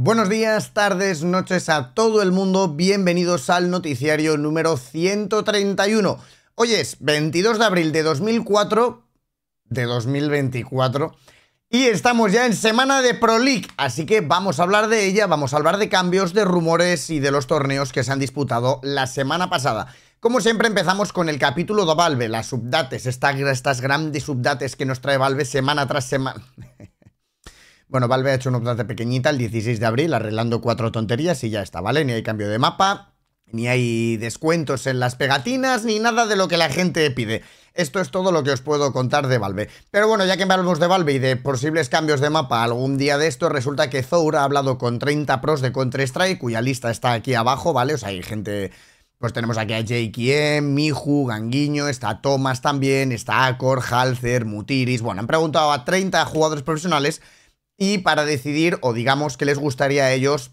Buenos días, tardes, noches a todo el mundo. Bienvenidos al noticiario número 131. Hoy es 22 de abril de 2004, de 2024, y estamos ya en semana de Pro League, así que vamos a hablar de ella, vamos a hablar de cambios, de rumores y de los torneos que se han disputado la semana pasada. Como siempre empezamos con el capítulo de Valve, las subdates, estas, grandes subdates que nos trae Valve semana tras semana. Bueno, Valve ha hecho una update pequeñita el 16 de abril, arreglando cuatro tonterías y ya está, ¿vale? Ni hay cambio de mapa, ni hay descuentos en las pegatinas, ni nada de lo que la gente pide. Esto es todo lo que os puedo contar de Valve. Pero bueno, ya que hablamos de Valve y de posibles cambios de mapa algún día de esto, resulta que Zoura ha hablado con 30 pros de Counter-Strike, cuya lista está aquí abajo, ¿vale? O sea, hay gente... Pues tenemos aquí a JKM, Miju, Ganguiño, está Thomas también, está Acor, Halzer, Mutiris... Bueno, han preguntado a 30 jugadores profesionales y para decidir, o digamos que les gustaría a ellos,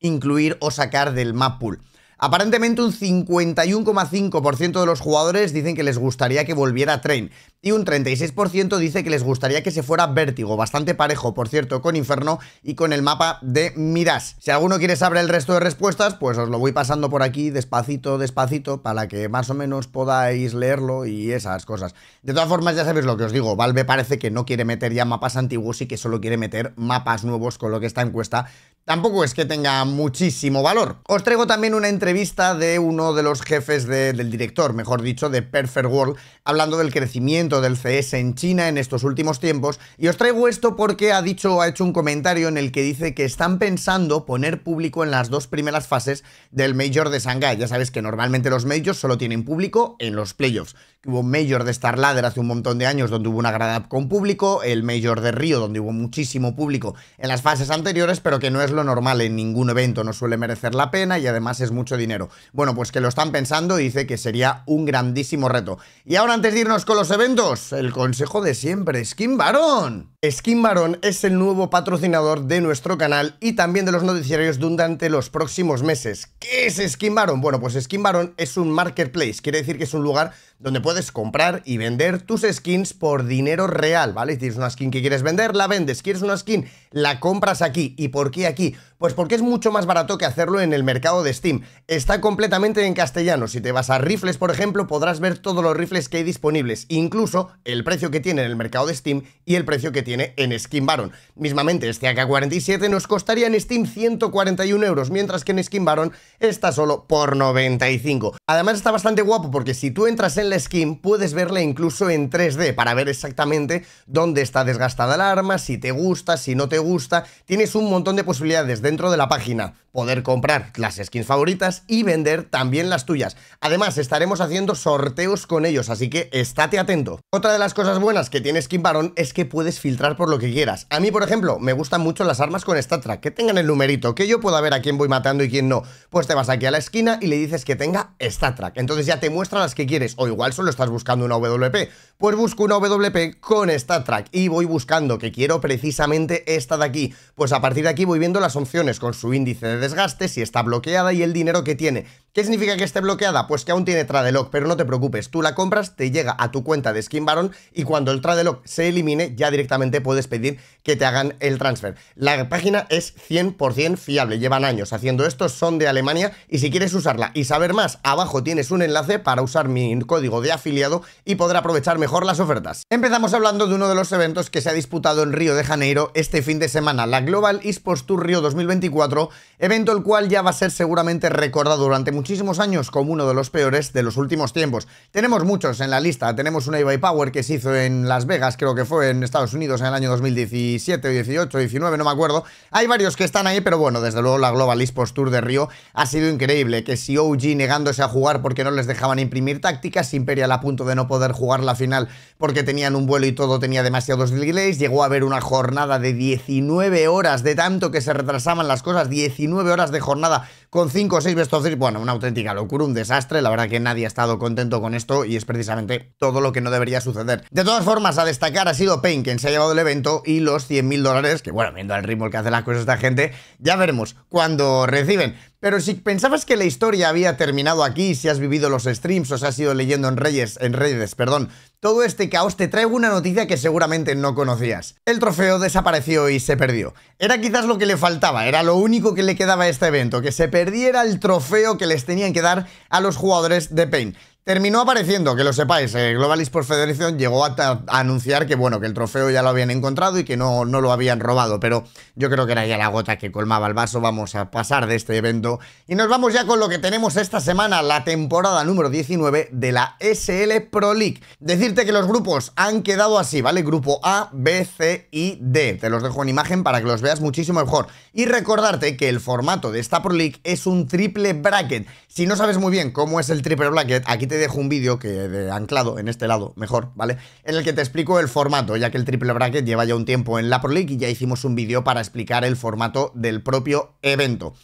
incluir o sacar del map pool. Aparentemente un 51,5% de los jugadores dicen que les gustaría que volviera Train y un 36% dice que les gustaría que se fuera Vértigo, bastante parejo, por cierto, con Inferno y con el mapa de Miras. Si alguno quiere saber el resto de respuestas, pues os lo voy pasando por aquí despacito, despacito, para que más o menos podáis leerlo y esas cosas. De todas formas, ya sabéis lo que os digo, Valve parece que no quiere meter ya mapas antiguos y que solo quiere meter mapas nuevos, con lo que esta encuesta tampoco es que tenga muchísimo valor. Os traigo también una entrevista de uno de los jefes del director, mejor dicho, de Perfect World, hablando del crecimiento del CS en China en estos últimos tiempos y os traigo esto porque ha dicho, ha hecho un comentario en el que dice que están pensando poner público en las dos primeras fases del Major de Shanghai. Ya sabes que normalmente los Majors solo tienen público en los playoffs. Hubo un Major de Star hace un montón de años donde hubo una app con público, el Major de Río donde hubo muchísimo público en las fases anteriores, pero que no es lo normal en ningún evento, no suele merecer la pena y además es mucho dinero. Bueno, pues que lo están pensando y dice que sería un grandísimo reto. Y ahora antes de irnos con los eventos, el consejo de siempre, Skin Baron. Skin Baron es el nuevo patrocinador de nuestro canal y también de los noticiarios durante los próximos meses. ¿Qué es Skin Baron? Bueno, pues Skin Baron es un marketplace, quiere decir que es un lugar donde puedes comprar y vender tus skins por dinero real, ¿vale? tienes una skin que quieres vender, la vendes. ¿Quieres una skin? La compras aquí. ¿Y por qué aquí? Pues porque es mucho más barato que hacerlo en el mercado de Steam. Está completamente en castellano. Si te vas a rifles, por ejemplo, podrás ver todos los rifles que hay disponibles, incluso el precio que tiene en el mercado de Steam y el precio que tiene en Skin Baron. Mismamente, este AK-47 nos costaría en Steam 141 euros, mientras que en Skin Baron está solo por 95. Además está bastante guapo porque si tú entras en la skin puedes verla incluso en 3D para ver exactamente dónde está desgastada el arma, si te gusta, si no te gusta. Tienes un montón de posibilidades dentro de la página. Poder comprar las skins favoritas y vender también las tuyas. Además estaremos haciendo sorteos con ellos, así que estate atento. Otra de las cosas buenas que tiene Skin Baron es que puedes filtrar por lo que quieras. A mí, por ejemplo, me gustan mucho las armas con esta track que tengan el numerito, que yo pueda ver a quién voy matando y quién no. Pues te vas aquí a la esquina y le dices que tenga esta track Entonces ya te muestra las que quieres, o igual solo estás buscando una WP. Pues busco una WP con esta track y voy buscando que quiero precisamente esta de aquí. Pues a partir de aquí voy viendo las opciones con su índice de desgaste, si está bloqueada y el dinero que tiene. ¿Qué significa que esté bloqueada? Pues que aún tiene Tradelock, pero no te preocupes, tú la compras, te llega a tu cuenta de Skin Baron y cuando el Tradelock se elimine ya directamente puedes pedir que te hagan el transfer. La página es 100% fiable, llevan años haciendo esto, son de Alemania y si quieres usarla y saber más, abajo tienes un enlace para usar mi código de afiliado y poder aprovechar mejor las ofertas. Empezamos hablando de uno de los eventos que se ha disputado en Río de Janeiro este fin de semana, la Global Esports Tour Río 2024, evento el cual ya va a ser seguramente recordado durante mucho muchísimos años como uno de los peores de los últimos tiempos. Tenemos muchos en la lista. Tenemos un eBay Power que se hizo en Las Vegas, creo que fue en Estados Unidos en el año 2017, 18, 19, no me acuerdo. Hay varios que están ahí, pero bueno, desde luego la Global Post Tour de Río ha sido increíble. Que si OG negándose a jugar porque no les dejaban imprimir tácticas, Imperial a punto de no poder jugar la final porque tenían un vuelo y todo tenía demasiados delays, llegó a haber una jornada de 19 horas de tanto que se retrasaban las cosas, 19 horas de jornada con 5 o 6 best of bueno, una auténtica locura, un desastre. La verdad que nadie ha estado contento con esto y es precisamente todo lo que no debería suceder. De todas formas, a destacar ha sido Payne quien se ha llevado el evento y los 100.000 dólares, que bueno, viendo el ritmo que hace la cosas esta gente, ya veremos cuando reciben. Pero si pensabas que la historia había terminado aquí, si has vivido los streams o si has ido leyendo en Reyes, en Reyes, perdón, todo este caos te traigo una noticia que seguramente no conocías. El trofeo desapareció y se perdió. Era quizás lo que le faltaba, era lo único que le quedaba a este evento, que se perdiera el trofeo que les tenían que dar a los jugadores de Pain. Terminó apareciendo, que lo sepáis, eh, Global Esports Federation llegó a, anunciar que bueno, que el trofeo ya lo habían encontrado y que no, no lo habían robado, pero yo creo que era ya la gota que colmaba el vaso, vamos a pasar de este evento y nos vamos ya con lo que tenemos esta semana, la temporada número 19 de la SL Pro League. Decirte que los grupos han quedado así, ¿vale? Grupo A, B, C y D. Te los dejo en imagen para que los veas muchísimo mejor. Y recordarte que el formato de esta Pro League es un triple bracket. Si no sabes muy bien cómo es el triple bracket, aquí te te dejo un vídeo que de anclado en este lado, mejor, ¿vale? En el que te explico el formato, ya que el triple bracket lleva ya un tiempo en la Pro League y ya hicimos un vídeo para explicar el formato del propio evento.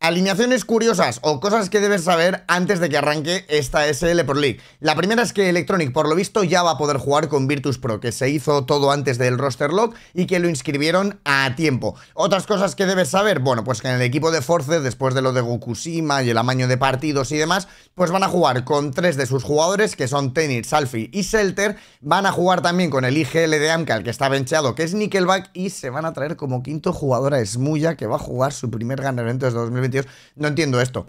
Alineaciones curiosas o cosas que debes saber antes de que arranque esta SL Pro League. La primera es que Electronic, por lo visto, ya va a poder jugar con Virtus Pro, que se hizo todo antes del roster lock y que lo inscribieron a tiempo. Otras cosas que debes saber, bueno, pues que en el equipo de Force, después de lo de Gokushima y el amaño de partidos y demás, pues van a jugar con tres de sus jugadores, que son Tenir, Salfi y Shelter. Van a jugar también con el IGL de Amcal, que está benchado, que es Nickelback, y se van a traer como quinto jugador a Smuya, que va a jugar su primer gran evento de 2020 no entiendo esto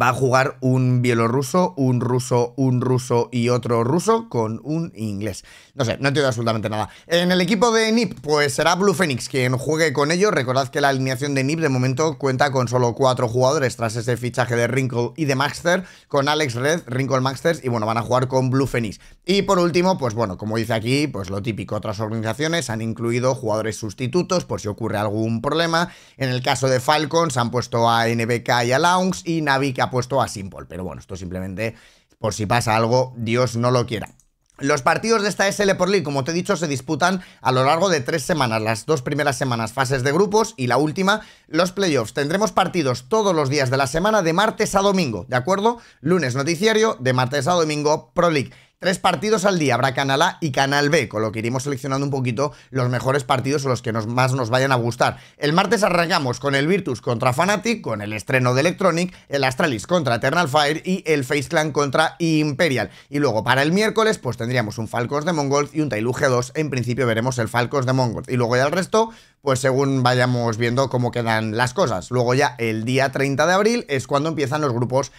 va a jugar un bielorruso, un ruso, un ruso y otro ruso con un inglés. No sé, no entiendo absolutamente nada. En el equipo de NIP, pues será Blue Phoenix quien juegue con ellos. Recordad que la alineación de NIP de momento cuenta con solo cuatro jugadores tras ese fichaje de Rinkle y de Maxter, con Alex Red, Rinkle, Maxters y bueno, van a jugar con Blue Phoenix. Y por último, pues bueno, como dice aquí, pues lo típico, otras organizaciones han incluido jugadores sustitutos por si ocurre algún problema. En el caso de Falcons han puesto a NBK y a Lounge y Navica ha puesto a Simple. Pero bueno, esto simplemente por si pasa algo, Dios no lo quiera. Los partidos de esta SL por League, como te he dicho, se disputan a lo largo de tres semanas, las dos primeras semanas fases de grupos y la última, los playoffs. Tendremos partidos todos los días de la semana de martes a domingo, ¿de acuerdo? Lunes noticiario, de martes a domingo Pro League. Tres partidos al día habrá Canal A y Canal B, con lo que iremos seleccionando un poquito los mejores partidos o los que nos, más nos vayan a gustar. El martes arrancamos con el Virtus contra Fnatic, con el estreno de Electronic, el Astralis contra Eternal Fire y el Face Clan contra Imperial. Y luego para el miércoles pues tendríamos un Falcos de Mongols y un Tailu G2. En principio veremos el Falcos de Mongols. Y luego ya el resto pues según vayamos viendo cómo quedan las cosas. Luego ya el día 30 de abril es cuando empiezan los grupos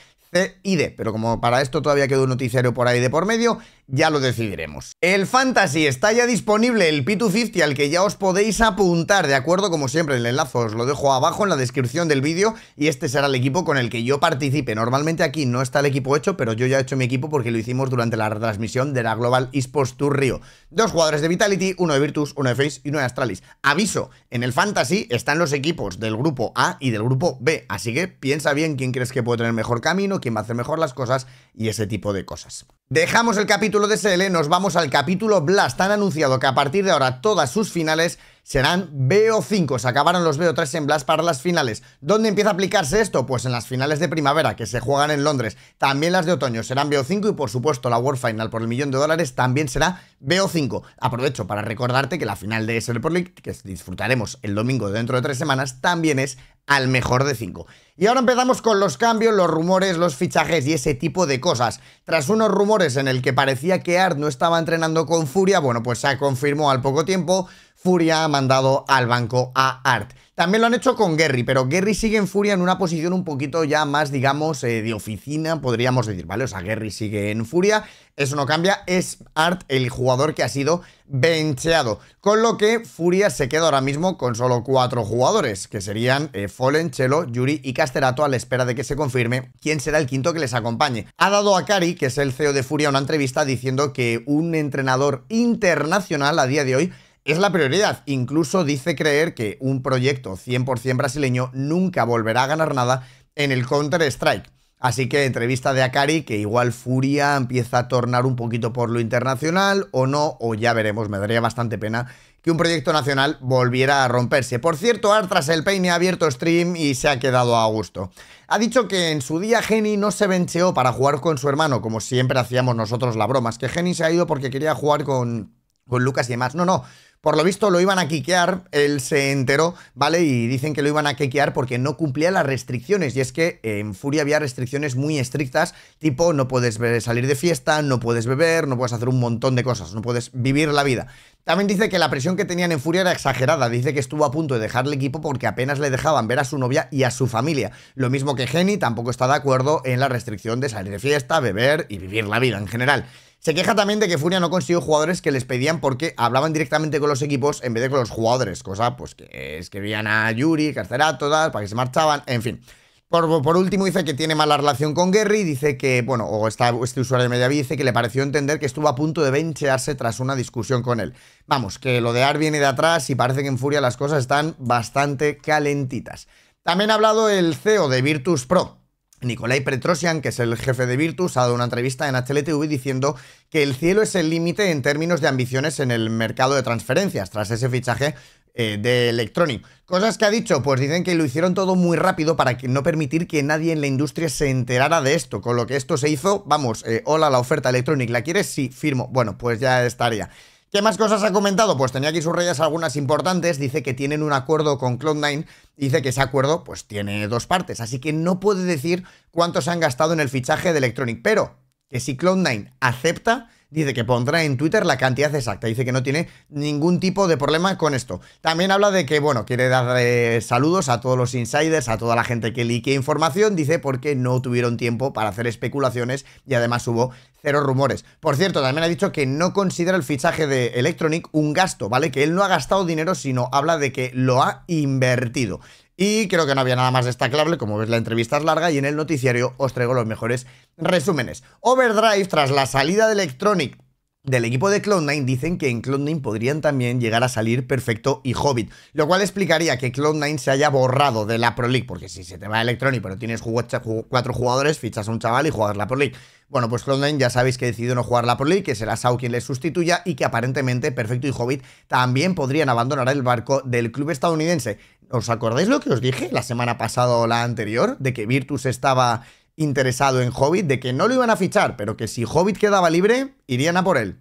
y Pero como para esto todavía quedó un noticiario por ahí de por medio, ya lo decidiremos. El Fantasy está ya disponible, el P250 al que ya os podéis apuntar, de acuerdo, como siempre, el enlace os lo dejo abajo en la descripción del vídeo y este será el equipo con el que yo participe. Normalmente aquí no está el equipo hecho, pero yo ya he hecho mi equipo porque lo hicimos durante la retransmisión de la Global Esports Tour Rio. Dos jugadores de Vitality, uno de Virtus, uno de Face y uno de Astralis. Aviso, en el Fantasy están los equipos del grupo A y del grupo B, así que piensa bien quién crees que puede tener mejor camino, quién va a hacer mejor las cosas y ese tipo de cosas. Dejamos el capítulo de SL, nos vamos al capítulo Blast. Han anunciado que a partir de ahora todas sus finales serán BO5. Se acabaron los BO3 en Blast para las finales. ¿Dónde empieza a aplicarse esto? Pues en las finales de primavera que se juegan en Londres. También las de otoño serán BO5 y por supuesto la World Final por el millón de dólares también será BO5. Aprovecho para recordarte que la final de ese League, que disfrutaremos el domingo dentro de tres semanas, también es al mejor de 5. Y ahora empezamos con los cambios, los rumores, los fichajes y ese tipo de cosas. Tras unos rumores en el que parecía que Art no estaba entrenando con furia, bueno, pues se confirmó al poco tiempo Furia ha mandado al banco a Art. También lo han hecho con Gary, pero Gary sigue en Furia en una posición un poquito ya más, digamos, eh, de oficina, podríamos decir, ¿vale? O sea, Gary sigue en Furia, eso no cambia, es Art el jugador que ha sido bencheado. Con lo que Furia se queda ahora mismo con solo cuatro jugadores, que serían eh, follen Fallen, Chelo, Yuri y Casterato a la espera de que se confirme quién será el quinto que les acompañe. Ha dado a Kari, que es el CEO de Furia, una entrevista diciendo que un entrenador internacional a día de hoy es la prioridad. Incluso dice creer que un proyecto 100% brasileño nunca volverá a ganar nada en el Counter-Strike. Así que entrevista de Akari, que igual Furia empieza a tornar un poquito por lo internacional o no, o ya veremos, me daría bastante pena que un proyecto nacional volviera a romperse. Por cierto, Artras el Peine ha abierto stream y se ha quedado a gusto. Ha dicho que en su día Geni no se vencheó para jugar con su hermano, como siempre hacíamos nosotros la broma, es que Geni se ha ido porque quería jugar con, con Lucas y demás. No, no, por lo visto lo iban a quequear él se enteró, ¿vale? Y dicen que lo iban a quequear porque no cumplía las restricciones. Y es que en Furia había restricciones muy estrictas, tipo no puedes salir de fiesta, no puedes beber, no puedes hacer un montón de cosas, no puedes vivir la vida. También dice que la presión que tenían en Furia era exagerada. Dice que estuvo a punto de dejar el equipo porque apenas le dejaban ver a su novia y a su familia. Lo mismo que Jenny tampoco está de acuerdo en la restricción de salir de fiesta, beber y vivir la vida en general. Se queja también de que Furia no consiguió jugadores que les pedían porque hablaban directamente con los equipos en vez de con los jugadores, cosa pues que escribían a Yuri, Carcerato, tal, para que se marchaban, en fin. Por, último, dice que tiene mala relación con Gary, dice que, bueno, o este usuario de Mediaví dice que le pareció entender que estuvo a punto de benchearse tras una discusión con él. Vamos, que lo de Ar viene de atrás y parece que en Furia las cosas están bastante calentitas. También ha hablado el CEO de Virtus Pro, Nikolai Petrosian, que es el jefe de Virtus, ha dado una entrevista en HLTV diciendo que el cielo es el límite en términos de ambiciones en el mercado de transferencias tras ese fichaje eh, de Electronic. Cosas que ha dicho, pues dicen que lo hicieron todo muy rápido para no permitir que nadie en la industria se enterara de esto, con lo que esto se hizo, vamos, eh, hola, la oferta Electronic, ¿la quieres? Sí, firmo. Bueno, pues ya estaría. ¿Qué más cosas ha comentado? Pues tenía aquí sus reyes algunas importantes. Dice que tienen un acuerdo con Cloud9. Dice que ese acuerdo pues tiene dos partes. Así que no puede decir cuántos se han gastado en el fichaje de Electronic. Pero que si Cloud9 acepta, dice que pondrá en Twitter la cantidad exacta, dice que no tiene ningún tipo de problema con esto. También habla de que, bueno, quiere dar saludos a todos los insiders, a toda la gente que lique información, dice porque no tuvieron tiempo para hacer especulaciones y además hubo cero rumores. Por cierto, también ha dicho que no considera el fichaje de Electronic un gasto, ¿vale? Que él no ha gastado dinero, sino habla de que lo ha invertido. Y creo que no había nada más destacable, como ves la entrevista es larga y en el noticiario os traigo los mejores resúmenes. Overdrive, tras la salida de Electronic del equipo de Cloud9 dicen que en Cloud9 podrían también llegar a salir Perfecto y Hobbit, lo cual explicaría que Cloud9 se haya borrado de la Pro League, porque si se te va Electronic pero tienes cuatro jugadores, fichas a un chaval y juegas la Pro League. Bueno, pues Cloud9 ya sabéis que decidió no jugar la Pro League, que será Sao quien les sustituya y que aparentemente Perfecto y Hobbit también podrían abandonar el barco del club estadounidense. ¿Os acordáis lo que os dije la semana pasada o la anterior? De que Virtus estaba interesado en Hobbit, de que no lo iban a fichar, pero que si Hobbit quedaba libre, irían a por él.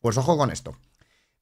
Pues ojo con esto.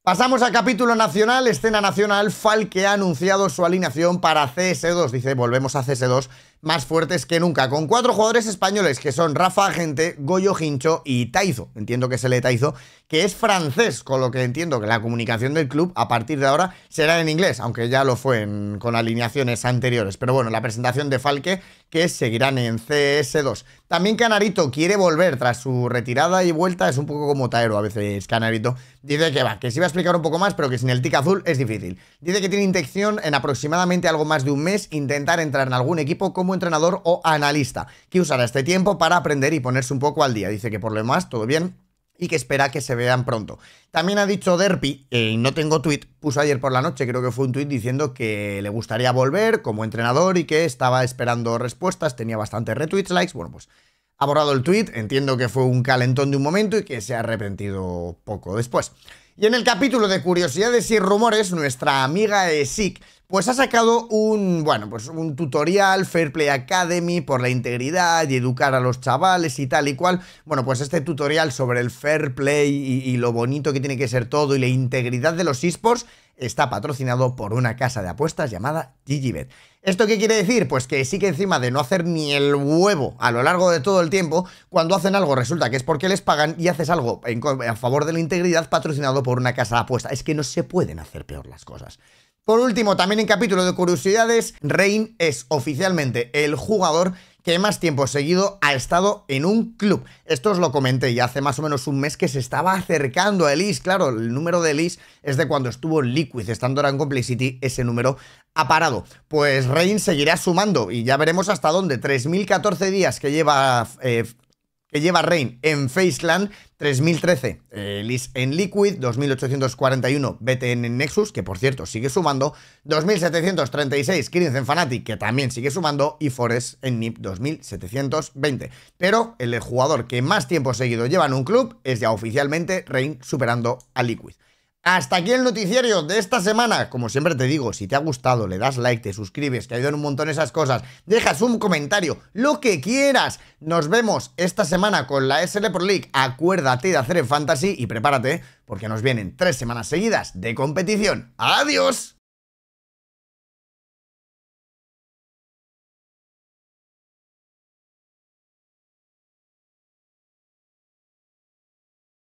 Pasamos al capítulo nacional, escena nacional, Falke ha anunciado su alineación para CS2, dice, volvemos a CS2, más fuertes que nunca, con cuatro jugadores españoles que son Rafa Gente, Goyo Hincho y Taizo, entiendo que se le Taizo, que es francés, con lo que entiendo que la comunicación del club a partir de ahora será en inglés, aunque ya lo fue con alineaciones anteriores. Pero bueno, la presentación de Falke que seguirán en CS2. También Canarito quiere volver tras su retirada y vuelta, es un poco como Taero a veces Canarito. Dice que va, que sí va a explicar un poco más, pero que sin el tic azul es difícil. Dice que tiene intención en aproximadamente algo más de un mes intentar entrar en algún equipo como entrenador o analista, que usará este tiempo para aprender y ponerse un poco al día. Dice que por lo demás, todo bien, y que espera que se vean pronto. También ha dicho Derpy, eh, no tengo tweet puso ayer por la noche, creo que fue un tweet diciendo que le gustaría volver como entrenador y que estaba esperando respuestas, tenía bastantes retweets, likes, bueno, pues ha borrado el tweet entiendo que fue un calentón de un momento y que se ha arrepentido poco después. Y en el capítulo de curiosidades y rumores, nuestra amiga SIC pues ha sacado un, bueno, pues un tutorial Fair Play Academy por la integridad y educar a los chavales y tal y cual. Bueno, pues este tutorial sobre el Fair Play y, y lo bonito que tiene que ser todo y la integridad de los esports está patrocinado por una casa de apuestas llamada GigiBet ¿Esto qué quiere decir? Pues que sí que encima de no hacer ni el huevo a lo largo de todo el tiempo, cuando hacen algo resulta que es porque les pagan y haces algo en, a favor de la integridad patrocinado por una casa de apuestas. Es que no se pueden hacer peor las cosas. Por último, también en capítulo de curiosidades, Rain es oficialmente el jugador que más tiempo seguido ha estado en un club. Esto os lo comenté ya hace más o menos un mes que se estaba acercando a Elise. Claro, el número de Elise es de cuando estuvo en Liquid, estando ahora en Complexity, ese número ha parado. Pues Reign seguirá sumando y ya veremos hasta dónde. 3.014 días que lleva eh, que lleva Reign en Faceland, 3013 eh, en Liquid, 2841 BTN en Nexus, que por cierto sigue sumando, 2736 15 en Fnatic, que también sigue sumando, y Forest en NIP 2720. Pero el jugador que más tiempo seguido lleva en un club es ya oficialmente Rain superando a Liquid. Hasta aquí el noticiario de esta semana. Como siempre te digo, si te ha gustado, le das like, te suscribes, que ayudan un montón esas cosas. Dejas un comentario, lo que quieras. Nos vemos esta semana con la SL Pro League. Acuérdate de hacer el fantasy y prepárate, porque nos vienen tres semanas seguidas de competición. ¡Adiós!